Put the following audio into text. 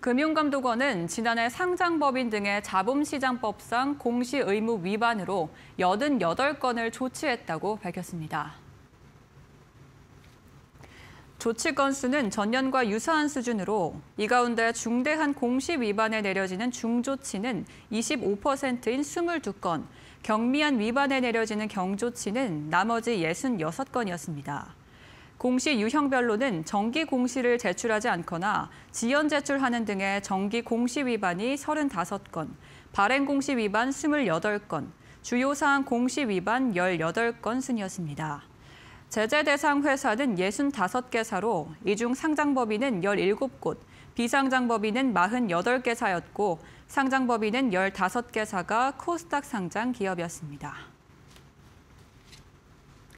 금융감독원은 지난해 상장법인 등의 자본시장법상 공시의무 위반으로 88건을 조치했다고 밝혔습니다. 조치 건수는 전년과 유사한 수준으로 이 가운데 중대한 공시 위반에 내려지는 중조치는 25%인 22건, 경미한 위반에 내려지는 경조치는 나머지 66건이었습니다. 공시 유형별로는 정기 공시를 제출하지 않거나 지연 제출하는 등의 정기 공시 위반이 35건, 발행 공시 위반 28건, 주요 사항 공시 위반 18건 순이었습니다. 제재 대상 회사는 65개사로 이 중 상장법인은 17곳, 비상장법인은 48개사였고 상장법인은 15개사가 코스닥 상장 기업이었습니다.